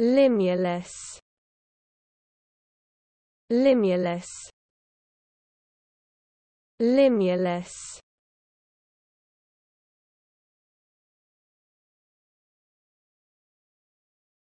Limulus Limulus Limulus